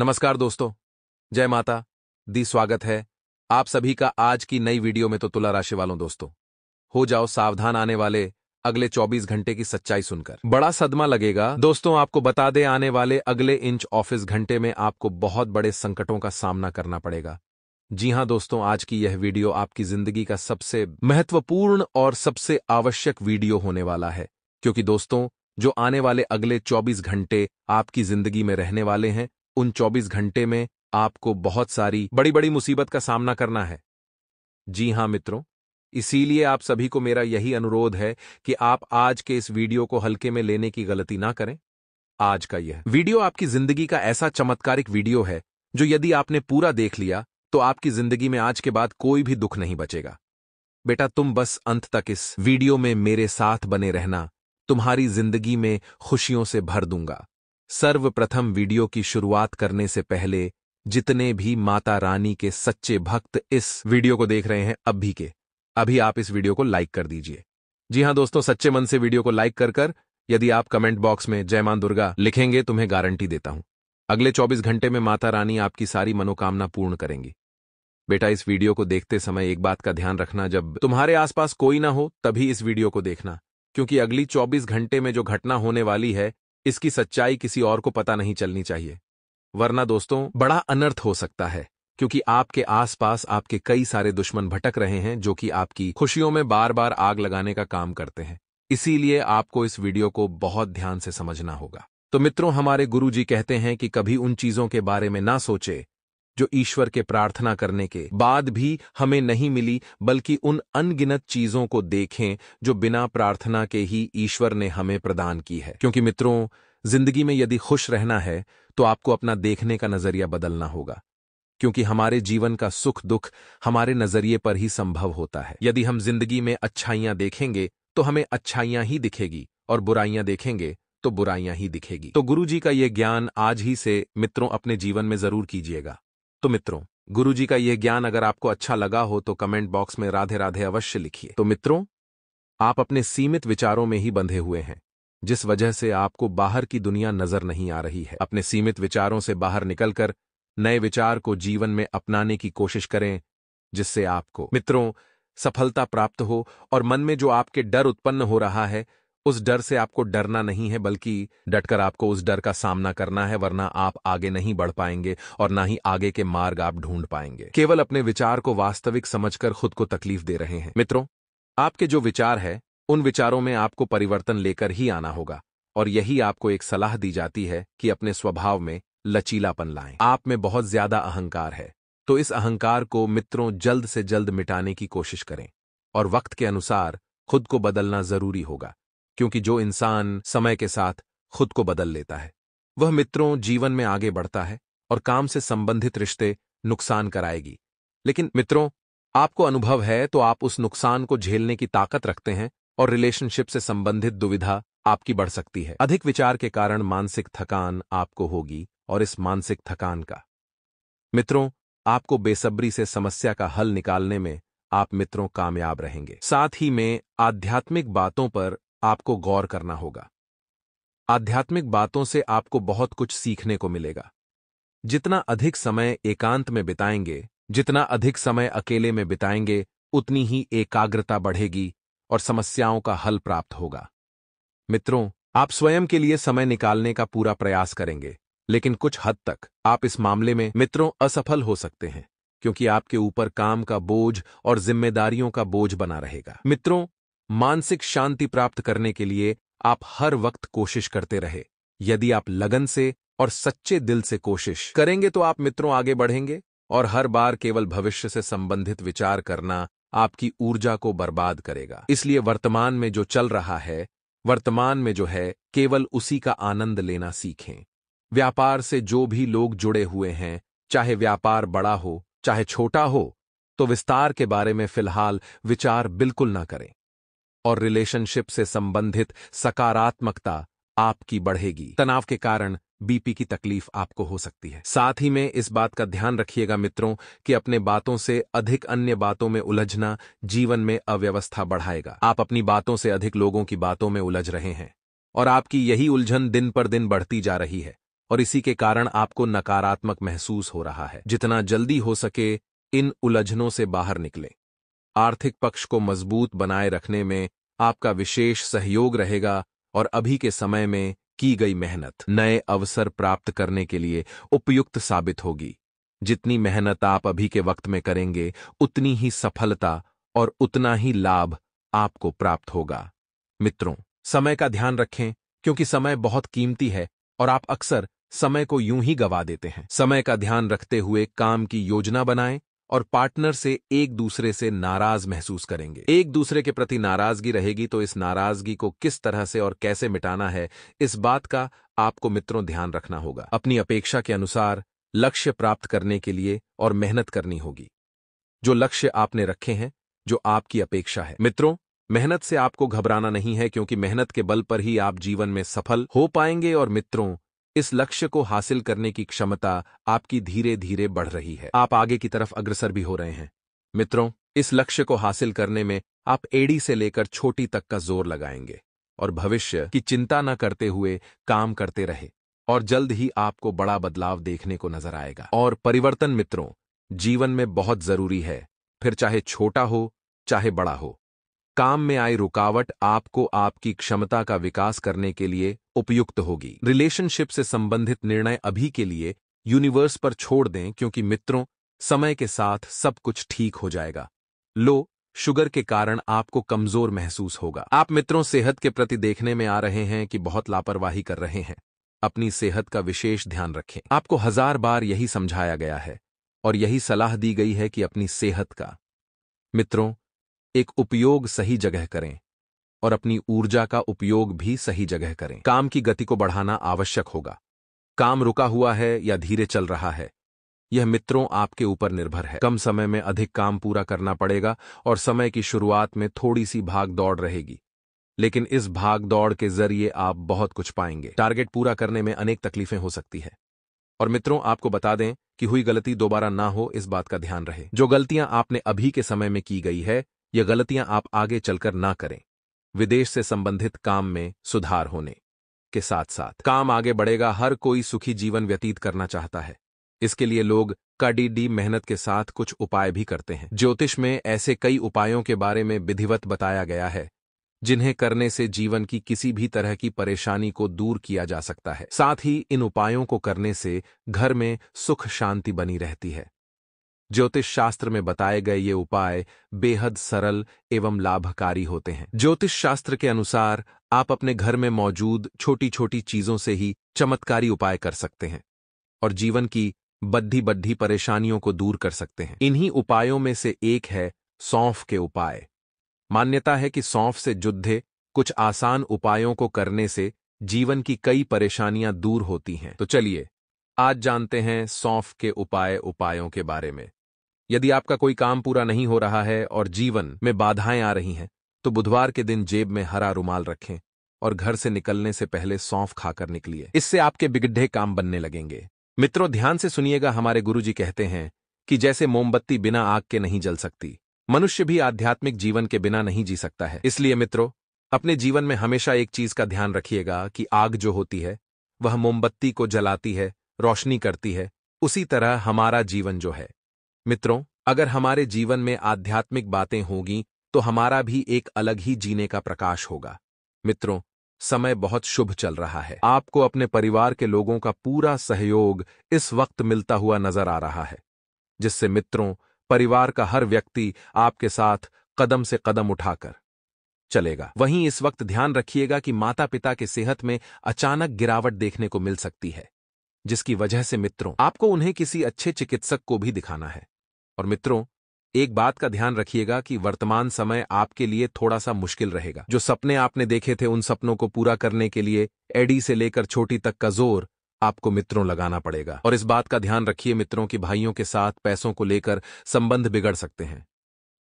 नमस्कार दोस्तों जय माता दी स्वागत है आप सभी का आज की नई वीडियो में तो तुला राशि वालों दोस्तों हो जाओ सावधान आने वाले अगले 24 घंटे की सच्चाई सुनकर बड़ा सदमा लगेगा दोस्तों आपको बता दे आने वाले अगले इंच ऑफिस घंटे में आपको बहुत बड़े संकटों का सामना करना पड़ेगा जी हां दोस्तों आज की यह वीडियो आपकी जिंदगी का सबसे महत्वपूर्ण और सबसे आवश्यक वीडियो होने वाला है क्योंकि दोस्तों जो आने वाले अगले 24 घंटे आपकी जिंदगी में रहने वाले हैं उन 24 घंटे में आपको बहुत सारी बड़ी बड़ी मुसीबत का सामना करना है जी हां मित्रों इसीलिए आप सभी को मेरा यही अनुरोध है कि आप आज के इस वीडियो को हल्के में लेने की गलती ना करें आज का यह वीडियो आपकी जिंदगी का ऐसा चमत्कारिक वीडियो है जो यदि आपने पूरा देख लिया तो आपकी जिंदगी में आज के बाद कोई भी दुख नहीं बचेगा बेटा तुम बस अंत तक इस वीडियो में मेरे साथ बने रहना तुम्हारी जिंदगी में खुशियों से भर दूंगा सर्वप्रथम वीडियो की शुरुआत करने से पहले जितने भी माता रानी के सच्चे भक्त इस वीडियो को देख रहे हैं अब भी के अभी आप इस वीडियो को लाइक कर दीजिए जी हाँ दोस्तों सच्चे मन से वीडियो को लाइक कर कर यदि आप कमेंट बॉक्स में जय मां दुर्गा लिखेंगे तो मैं गारंटी देता हूं अगले 24 घंटे में माता रानी आपकी सारी मनोकामना पूर्ण करेंगी बेटा इस वीडियो को देखते समय एक बात का ध्यान रखना जब तुम्हारे आसपास कोई ना हो तभी इस वीडियो को देखना क्योंकि अगली 24 घंटे में जो घटना होने वाली है इसकी सच्चाई किसी और को पता नहीं चलनी चाहिए वरना दोस्तों बड़ा अनर्थ हो सकता है क्योंकि आपके आसपास आपके कई सारे दुश्मन भटक रहे हैं जो कि आपकी खुशियों में बार बार आग लगाने का काम करते हैं इसीलिए आपको इस वीडियो को बहुत ध्यान से समझना होगा तो मित्रों हमारे गुरु कहते हैं कि कभी उन चीजों के बारे में ना सोचे जो ईश्वर के प्रार्थना करने के बाद भी हमें नहीं मिली बल्कि उन अनगिनत चीजों को देखें जो बिना प्रार्थना के ही ईश्वर ने हमें प्रदान की है क्योंकि मित्रों जिंदगी में यदि खुश रहना है तो आपको अपना देखने का नजरिया बदलना होगा क्योंकि हमारे जीवन का सुख दुख हमारे नजरिए पर ही संभव होता है यदि हम जिंदगी में अच्छाइयां देखेंगे तो हमें अच्छाइयां ही दिखेगी और बुराइयां देखेंगे तो बुराइयां ही दिखेगी तो गुरुजी का ये ज्ञान आज ही से मित्रों अपने जीवन में जरूर कीजिएगा तो मित्रों गुरुजी का यह ज्ञान अगर आपको अच्छा लगा हो तो कमेंट बॉक्स में राधे राधे अवश्य लिखिए तो मित्रों आप अपने सीमित विचारों में ही बंधे हुए हैं जिस वजह से आपको बाहर की दुनिया नजर नहीं आ रही है अपने सीमित विचारों से बाहर निकलकर नए विचार को जीवन में अपनाने की कोशिश करें जिससे आपको मित्रों सफलता प्राप्त हो और मन में जो आपके डर उत्पन्न हो रहा है उस डर से आपको डरना नहीं है बल्कि डटकर आपको उस डर का सामना करना है वरना आप आगे नहीं बढ़ पाएंगे और ना ही आगे के मार्ग आप ढूंढ पाएंगे केवल अपने विचार को वास्तविक समझकर खुद को तकलीफ दे रहे हैं मित्रों आपके जो विचार है उन विचारों में आपको परिवर्तन लेकर ही आना होगा और यही आपको एक सलाह दी जाती है कि अपने स्वभाव में लचीलापन लाएं आप में बहुत ज्यादा अहंकार है तो इस अहंकार को मित्रों जल्द से जल्द मिटाने की कोशिश करें और वक्त के अनुसार खुद को बदलना जरूरी होगा क्योंकि जो इंसान समय के साथ खुद को बदल लेता है वह मित्रों जीवन में आगे बढ़ता है और काम से संबंधित रिश्ते नुकसान कराएगी लेकिन मित्रों आपको अनुभव है तो आप उस नुकसान को झेलने की ताकत रखते हैं और रिलेशनशिप से संबंधित दुविधा आपकी बढ़ सकती है अधिक विचार के कारण मानसिक थकान आपको होगी और इस मानसिक थकान का मित्रों आपको बेसब्री से समस्या का हल निकालने में आप मित्रों कामयाब रहेंगे साथ ही में आध्यात्मिक बातों पर आपको गौर करना होगा आध्यात्मिक बातों से आपको बहुत कुछ सीखने को मिलेगा जितना अधिक समय एकांत में बिताएंगे जितना अधिक समय अकेले में बिताएंगे उतनी ही एकाग्रता बढ़ेगी और समस्याओं का हल प्राप्त होगा मित्रों आप स्वयं के लिए समय निकालने का पूरा प्रयास करेंगे लेकिन कुछ हद तक आप इस मामले में मित्रों असफल हो सकते हैं क्योंकि आपके ऊपर काम का बोझ और जिम्मेदारियों का बोझ बना रहेगा मित्रों मानसिक शांति प्राप्त करने के लिए आप हर वक्त कोशिश करते रहे यदि आप लगन से और सच्चे दिल से कोशिश करेंगे तो आप मित्रों आगे बढ़ेंगे और हर बार केवल भविष्य से संबंधित विचार करना आपकी ऊर्जा को बर्बाद करेगा इसलिए वर्तमान में जो चल रहा है वर्तमान में जो है केवल उसी का आनंद लेना सीखें व्यापार से जो भी लोग जुड़े हुए हैं चाहे व्यापार बड़ा हो चाहे छोटा हो तो विस्तार के बारे में फिलहाल विचार बिल्कुल ना करें और रिलेशनशिप से संबंधित सकारात्मकता आपकी बढ़ेगी तनाव के कारण बीपी की तकलीफ आपको हो सकती है साथ ही में इस बात का ध्यान रखिएगा मित्रों कि अपने बातों से अधिक अन्य बातों में उलझना जीवन में अव्यवस्था बढ़ाएगा आप अपनी बातों से अधिक लोगों की बातों में उलझ रहे हैं और आपकी यही उलझन दिन पर दिन बढ़ती जा रही है और इसी के कारण आपको नकारात्मक महसूस हो रहा है जितना जल्दी हो सके इन उलझनों से बाहर निकलें आर्थिक पक्ष को मजबूत बनाए रखने में आपका विशेष सहयोग रहेगा और अभी के समय में की गई मेहनत नए अवसर प्राप्त करने के लिए उपयुक्त साबित होगी जितनी मेहनत आप अभी के वक्त में करेंगे उतनी ही सफलता और उतना ही लाभ आपको प्राप्त होगा मित्रों समय का ध्यान रखें क्योंकि समय बहुत कीमती है और आप अक्सर समय को यूं ही गवा देते हैं समय का ध्यान रखते हुए काम की योजना बनाएं और पार्टनर से एक दूसरे से नाराज महसूस करेंगे एक दूसरे के प्रति नाराजगी रहेगी तो इस नाराजगी को किस तरह से और कैसे मिटाना है इस बात का आपको मित्रों ध्यान रखना होगा अपनी अपेक्षा के अनुसार लक्ष्य प्राप्त करने के लिए और मेहनत करनी होगी जो लक्ष्य आपने रखे हैं जो आपकी अपेक्षा है मित्रों मेहनत से आपको घबराना नहीं है क्योंकि मेहनत के बल पर ही आप जीवन में सफल हो पाएंगे और मित्रों इस लक्ष्य को हासिल करने की क्षमता आपकी धीरे धीरे बढ़ रही है आप आगे की तरफ अग्रसर भी हो रहे हैं मित्रों इस लक्ष्य को हासिल करने में आप एड़ी से लेकर छोटी तक का जोर लगाएंगे और भविष्य की चिंता न करते हुए काम करते रहे और जल्द ही आपको बड़ा बदलाव देखने को नजर आएगा और परिवर्तन मित्रों जीवन में बहुत जरूरी है फिर चाहे छोटा हो चाहे बड़ा हो काम में आई रुकावट आपको आपकी क्षमता का विकास करने के लिए उपयुक्त होगी रिलेशनशिप से संबंधित निर्णय अभी के लिए यूनिवर्स पर छोड़ दें क्योंकि मित्रों समय के साथ सब कुछ ठीक हो जाएगा लो शुगर के कारण आपको कमजोर महसूस होगा आप मित्रों सेहत के प्रति देखने में आ रहे हैं कि बहुत लापरवाही कर रहे हैं अपनी सेहत का विशेष ध्यान रखें आपको हजार बार यही समझाया गया है और यही सलाह दी गई है कि अपनी सेहत का मित्रों एक उपयोग सही जगह करें और अपनी ऊर्जा का उपयोग भी सही जगह करें काम की गति को बढ़ाना आवश्यक होगा काम रुका हुआ है या धीरे चल रहा है यह मित्रों आपके ऊपर निर्भर है कम समय में अधिक काम पूरा करना पड़ेगा और समय की शुरुआत में थोड़ी सी भाग दौड़ रहेगी लेकिन इस भाग दौड़ के जरिए आप बहुत कुछ पाएंगे टारगेट पूरा करने में अनेक तकलीफें हो सकती है और मित्रों आपको बता दें कि हुई गलती दोबारा ना हो इस बात का ध्यान रहे जो गलतियां आपने अभी के समय में की गई है ये गलतियां आप आगे चलकर ना करें विदेश से संबंधित काम में सुधार होने के साथ साथ काम आगे बढ़ेगा हर कोई सुखी जीवन व्यतीत करना चाहता है इसके लिए लोग कड़ी डी मेहनत के साथ कुछ उपाय भी करते हैं ज्योतिष में ऐसे कई उपायों के बारे में विधिवत बताया गया है जिन्हें करने से जीवन की किसी भी तरह की परेशानी को दूर किया जा सकता है साथ ही इन उपायों को करने से घर में सुख शांति बनी रहती है ज्योतिष शास्त्र में बताए गए ये उपाय बेहद सरल एवं लाभकारी होते हैं ज्योतिष शास्त्र के अनुसार आप अपने घर में मौजूद छोटी छोटी चीजों से ही चमत्कारी उपाय कर सकते हैं और जीवन की बद्धी बद्धी परेशानियों को दूर कर सकते हैं इन्हीं उपायों में से एक है सौंफ के उपाय मान्यता है कि सौंफ से जुद्धे कुछ आसान उपायों को करने से जीवन की कई परेशानियां दूर होती हैं तो चलिए आज जानते हैं सौंफ के उपाय उपायों के बारे में यदि आपका कोई काम पूरा नहीं हो रहा है और जीवन में बाधाएं आ रही हैं तो बुधवार के दिन जेब में हरा रुमाल रखें और घर से निकलने से पहले सौंफ खाकर निकलिए इससे आपके बिगड्ढे काम बनने लगेंगे मित्रों ध्यान से सुनिएगा हमारे गुरुजी कहते हैं कि जैसे मोमबत्ती बिना आग के नहीं जल सकती मनुष्य भी आध्यात्मिक जीवन के बिना नहीं जी सकता है इसलिए मित्रों अपने जीवन में हमेशा एक चीज का ध्यान रखिएगा कि आग जो होती है वह मोमबत्ती को जलाती है रोशनी करती है उसी तरह हमारा जीवन जो है मित्रों अगर हमारे जीवन में आध्यात्मिक बातें होंगी तो हमारा भी एक अलग ही जीने का प्रकाश होगा मित्रों समय बहुत शुभ चल रहा है आपको अपने परिवार के लोगों का पूरा सहयोग इस वक्त मिलता हुआ नजर आ रहा है जिससे मित्रों परिवार का हर व्यक्ति आपके साथ कदम से कदम उठाकर चलेगा वहीं इस वक्त ध्यान रखिएगा कि माता पिता के सेहत में अचानक गिरावट देखने को मिल सकती है जिसकी वजह से मित्रों आपको उन्हें किसी अच्छे चिकित्सक को भी दिखाना है और मित्रों एक बात का ध्यान रखिएगा कि वर्तमान समय आपके लिए थोड़ा सा मुश्किल रहेगा जो सपने आपने देखे थे उन सपनों को पूरा करने के लिए एडी से लेकर छोटी तक का जोर आपको मित्रों लगाना पड़ेगा और इस बात का ध्यान रखिए मित्रों की भाइयों के साथ पैसों को लेकर संबंध बिगड़ सकते हैं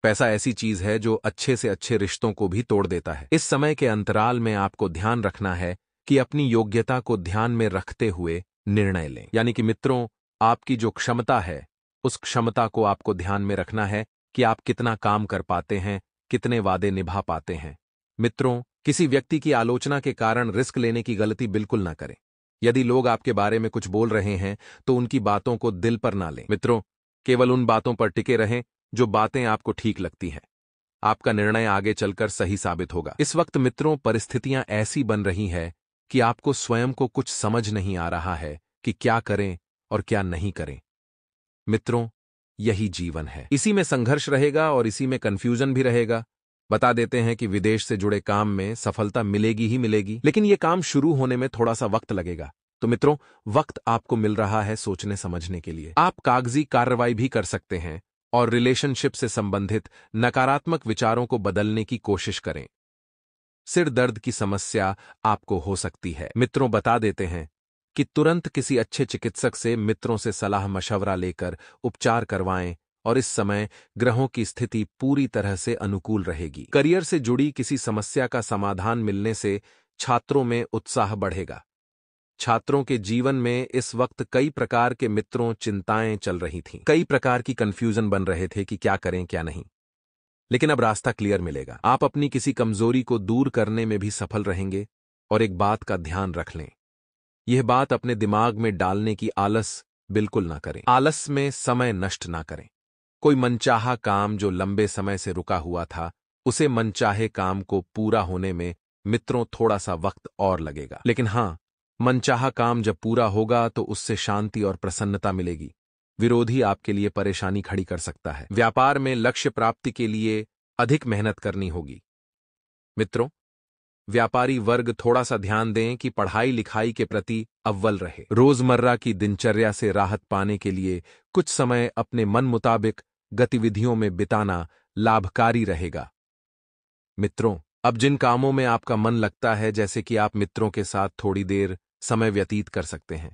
पैसा ऐसी चीज है जो अच्छे से अच्छे रिश्तों को भी तोड़ देता है इस समय के अंतराल में आपको ध्यान रखना है कि अपनी योग्यता को ध्यान में रखते हुए निर्णय लें यानी कि मित्रों आपकी जो क्षमता है उस क्षमता को आपको ध्यान में रखना है कि आप कितना काम कर पाते हैं कितने वादे निभा पाते हैं मित्रों किसी व्यक्ति की आलोचना के कारण रिस्क लेने की गलती बिल्कुल ना करें यदि लोग आपके बारे में कुछ बोल रहे हैं तो उनकी बातों को दिल पर ना लें मित्रों केवल उन बातों पर टिके रहें जो बातें आपको ठीक लगती हैं आपका निर्णय आगे चलकर सही साबित होगा इस वक्त मित्रों परिस्थितियां ऐसी बन रही हैं कि आपको स्वयं को कुछ समझ नहीं आ रहा है कि क्या करें और क्या नहीं करें मित्रों यही जीवन है इसी में संघर्ष रहेगा और इसी में कन्फ्यूजन भी रहेगा बता देते हैं कि विदेश से जुड़े काम में सफलता मिलेगी ही मिलेगी लेकिन ये काम शुरू होने में थोड़ा सा वक्त लगेगा तो मित्रों वक्त आपको मिल रहा है सोचने समझने के लिए आप कागजी कार्रवाई भी कर सकते हैं और रिलेशनशिप से संबंधित नकारात्मक विचारों को बदलने की कोशिश करें सिर दर्द की समस्या आपको हो सकती है मित्रों बता देते हैं कि तुरंत किसी अच्छे चिकित्सक से मित्रों से सलाह मशवरा लेकर उपचार करवाएं और इस समय ग्रहों की स्थिति पूरी तरह से अनुकूल रहेगी करियर से जुड़ी किसी समस्या का समाधान मिलने से छात्रों में उत्साह बढ़ेगा छात्रों के जीवन में इस वक्त कई प्रकार के मित्रों चिंताएं चल रही थीं। कई प्रकार की कंफ्यूजन बन रहे थे कि क्या करें क्या नहीं लेकिन अब रास्ता क्लियर मिलेगा आप अपनी किसी कमजोरी को दूर करने में भी सफल रहेंगे और एक बात का ध्यान रख लें यह बात अपने दिमाग में डालने की आलस बिल्कुल ना करें आलस में समय नष्ट ना करें कोई मनचाहा काम जो लंबे समय से रुका हुआ था उसे मनचाहे काम को पूरा होने में मित्रों थोड़ा सा वक्त और लगेगा लेकिन हां मनचाहा काम जब पूरा होगा तो उससे शांति और प्रसन्नता मिलेगी विरोधी आपके लिए परेशानी खड़ी कर सकता है व्यापार में लक्ष्य प्राप्ति के लिए अधिक मेहनत करनी होगी मित्रों व्यापारी वर्ग थोड़ा सा ध्यान दें कि पढ़ाई लिखाई के प्रति अव्वल रहे रोजमर्रा की दिनचर्या से राहत पाने के लिए कुछ समय अपने मन मुताबिक गतिविधियों में बिताना लाभकारी रहेगा मित्रों अब जिन कामों में आपका मन लगता है जैसे कि आप मित्रों के साथ थोड़ी देर समय व्यतीत कर सकते हैं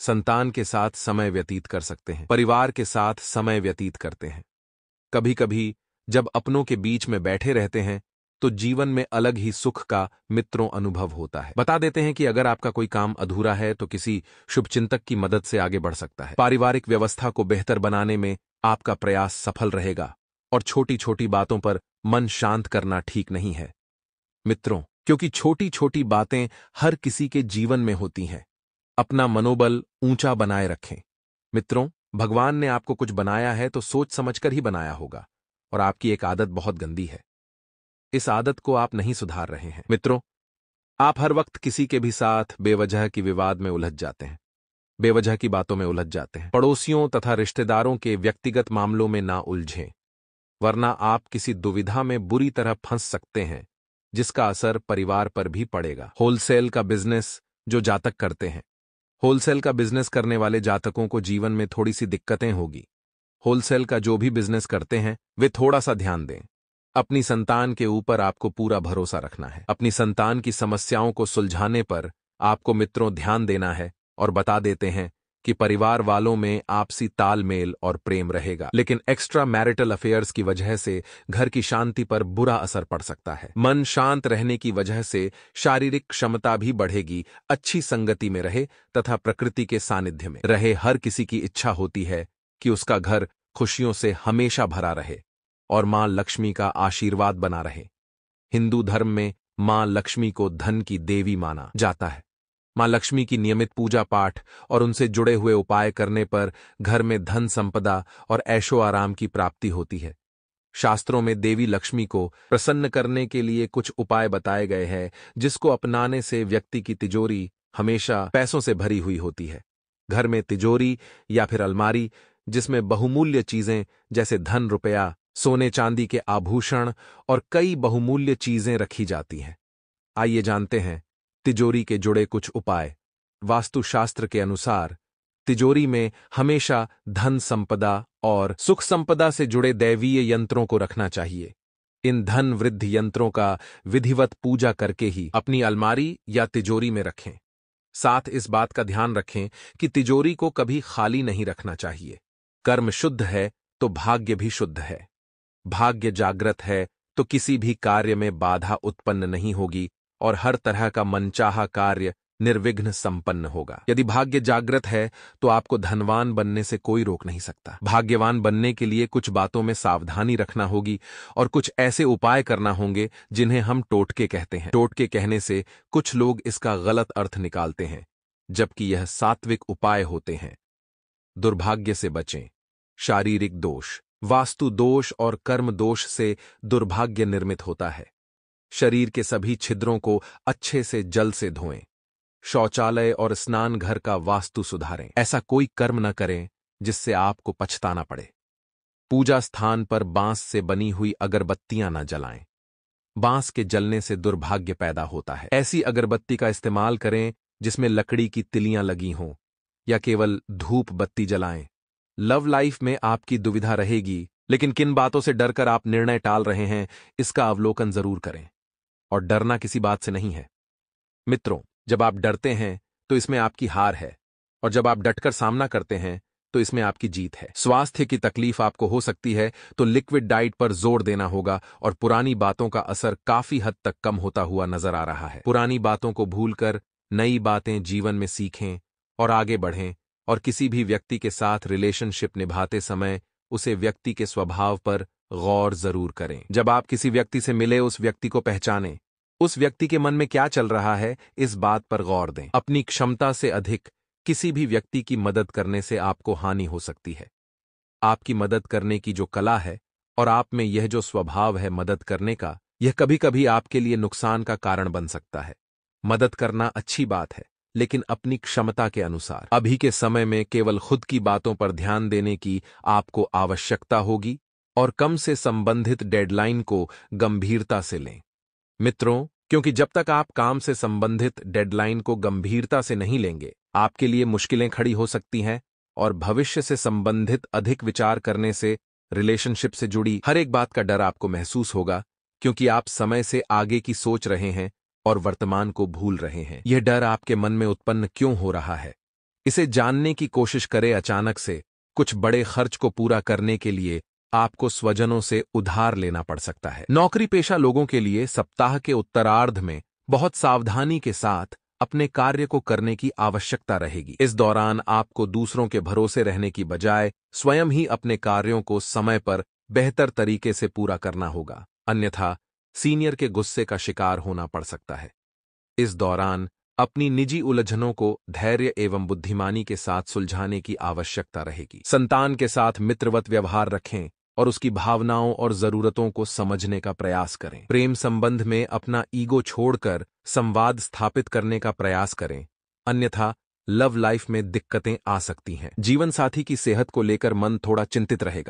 संतान के साथ समय व्यतीत कर सकते हैं परिवार के साथ समय व्यतीत करते हैं कभी कभी जब अपनों के बीच में बैठे रहते हैं तो जीवन में अलग ही सुख का मित्रों अनुभव होता है बता देते हैं कि अगर आपका कोई काम अधूरा है तो किसी शुभचिंतक की मदद से आगे बढ़ सकता है पारिवारिक व्यवस्था को बेहतर बनाने में आपका प्रयास सफल रहेगा और छोटी छोटी बातों पर मन शांत करना ठीक नहीं है मित्रों क्योंकि छोटी छोटी बातें हर किसी के जीवन में होती हैं अपना मनोबल ऊंचा बनाए रखें मित्रों भगवान ने आपको कुछ बनाया है तो सोच समझकर ही बनाया होगा और आपकी एक आदत बहुत गंदी है इस आदत को आप नहीं सुधार रहे हैं मित्रों आप हर वक्त किसी के भी साथ बेवजह की विवाद में उलझ जाते हैं बेवजह की बातों में उलझ जाते हैं पड़ोसियों तथा रिश्तेदारों के व्यक्तिगत मामलों में ना उलझें वरना आप किसी दुविधा में बुरी तरह फंस सकते हैं जिसका असर परिवार पर भी पड़ेगा होलसेल का बिजनेस जो जातक करते हैं होलसेल का बिजनेस करने वाले जातकों को जीवन में थोड़ी सी दिक्कतें होगी होलसेल का जो भी बिजनेस करते हैं वे थोड़ा सा ध्यान दें अपनी संतान के ऊपर आपको पूरा भरोसा रखना है अपनी संतान की समस्याओं को सुलझाने पर आपको मित्रों ध्यान देना है और बता देते हैं कि परिवार वालों में आपसी तालमेल और प्रेम रहेगा लेकिन एक्स्ट्रा मैरिटल अफेयर्स की वजह से घर की शांति पर बुरा असर पड़ सकता है मन शांत रहने की वजह से शारीरिक क्षमता भी बढ़ेगी अच्छी संगति में रहे तथा प्रकृति के सानिध्य में रहे हर किसी की इच्छा होती है कि उसका घर खुशियों से हमेशा भरा रहे और मां लक्ष्मी का आशीर्वाद बना रहे हिंदू धर्म में मां लक्ष्मी को धन की देवी माना जाता है मां लक्ष्मी की नियमित पूजा पाठ और उनसे जुड़े हुए उपाय करने पर घर में धन संपदा और ऐशो आराम की प्राप्ति होती है शास्त्रों में देवी लक्ष्मी को प्रसन्न करने के लिए कुछ उपाय बताए गए हैं जिसको अपनाने से व्यक्ति की तिजोरी हमेशा पैसों से भरी हुई होती है घर में तिजोरी या फिर अलमारी जिसमें बहुमूल्य चीजें जैसे धन रुपया सोने चांदी के आभूषण और कई बहुमूल्य चीजें रखी जाती हैं आइए जानते हैं तिजोरी के जुड़े कुछ उपाय वास्तुशास्त्र के अनुसार तिजोरी में हमेशा धन संपदा और सुख संपदा से जुड़े दैवीय यंत्रों को रखना चाहिए इन धन वृद्धि यंत्रों का विधिवत पूजा करके ही अपनी अलमारी या तिजोरी में रखें साथ इस बात का ध्यान रखें कि तिजोरी को कभी खाली नहीं रखना चाहिए कर्म शुद्ध है तो भाग्य भी शुद्ध है भाग्य जागृत है तो किसी भी कार्य में बाधा उत्पन्न नहीं होगी और हर तरह का मनचाहा कार्य निर्विघ्न संपन्न होगा यदि भाग्य जागृत है तो आपको धनवान बनने से कोई रोक नहीं सकता भाग्यवान बनने के लिए कुछ बातों में सावधानी रखना होगी और कुछ ऐसे उपाय करना होंगे जिन्हें हम टोटके कहते हैं टोटके कहने से कुछ लोग इसका गलत अर्थ निकालते हैं जबकि यह सात्विक उपाय होते हैं दुर्भाग्य से बचें शारीरिक दोष वास्तु दोष और कर्म दोष से दुर्भाग्य निर्मित होता है शरीर के सभी छिद्रों को अच्छे से जल से धोएं शौचालय और स्नान घर का वास्तु सुधारें ऐसा कोई कर्म न करें जिससे आपको पछताना पड़े पूजा स्थान पर बांस से बनी हुई अगरबत्तियां न जलाएं बांस के जलने से दुर्भाग्य पैदा होता है ऐसी अगरबत्ती का इस्तेमाल करें जिसमें लकड़ी की तिलियां लगी हों या केवल धूप बत्ती जलाएं लव लाइफ में आपकी दुविधा रहेगी लेकिन किन बातों से डरकर आप निर्णय टाल रहे हैं इसका अवलोकन जरूर करें और डरना किसी बात से नहीं है मित्रों जब आप डरते हैं तो इसमें आपकी हार है और जब आप डटकर सामना करते हैं तो इसमें आपकी जीत है स्वास्थ्य की तकलीफ आपको हो सकती है तो लिक्विड डाइट पर जोर देना होगा और पुरानी बातों का असर काफी हद तक कम होता हुआ नजर आ रहा है पुरानी बातों को भूलकर नई बातें जीवन में सीखें और आगे बढ़ें और किसी भी व्यक्ति के साथ रिलेशनशिप निभाते समय उसे व्यक्ति के स्वभाव पर गौर जरूर करें जब आप किसी व्यक्ति से मिले उस व्यक्ति को पहचानें उस व्यक्ति के मन में क्या चल रहा है इस बात पर गौर दें अपनी क्षमता से अधिक किसी भी व्यक्ति की मदद करने से आपको हानि हो सकती है आपकी मदद करने की जो कला है और आप में यह जो स्वभाव है मदद करने का यह कभी कभी आपके लिए नुकसान का कारण बन सकता है मदद करना अच्छी बात है लेकिन अपनी क्षमता के अनुसार अभी के समय में केवल खुद की बातों पर ध्यान देने की आपको आवश्यकता होगी और कम से संबंधित डेडलाइन को गंभीरता से लें मित्रों क्योंकि जब तक आप काम से संबंधित डेडलाइन को गंभीरता से नहीं लेंगे आपके लिए मुश्किलें खड़ी हो सकती हैं और भविष्य से संबंधित अधिक विचार करने से रिलेशनशिप से जुड़ी हर एक बात का डर आपको महसूस होगा क्योंकि आप समय से आगे की सोच रहे हैं और वर्तमान को भूल रहे हैं यह डर आपके मन में उत्पन्न क्यों हो रहा है इसे जानने की कोशिश करें अचानक से कुछ बड़े खर्च को पूरा करने के लिए आपको स्वजनों से उधार लेना पड़ सकता है नौकरी पेशा लोगों के लिए सप्ताह के उत्तरार्ध में बहुत सावधानी के साथ अपने कार्य को करने की आवश्यकता रहेगी इस दौरान आपको दूसरों के भरोसे रहने की बजाय स्वयं ही अपने कार्यों को समय पर बेहतर तरीके से पूरा करना होगा अन्यथा सीनियर के गुस्से का शिकार होना पड़ सकता है इस दौरान अपनी निजी उलझनों को धैर्य एवं बुद्धिमानी के साथ सुलझाने की आवश्यकता रहेगी संतान के साथ मित्रवत व्यवहार रखें और उसकी भावनाओं और जरूरतों को समझने का प्रयास करें प्रेम संबंध में अपना ईगो छोड़कर संवाद स्थापित करने का प्रयास करें अन्यथा लव लाइफ में दिक्कतें आ सकती हैं जीवन साथी की सेहत को लेकर मन थोड़ा चिंतित रहेगा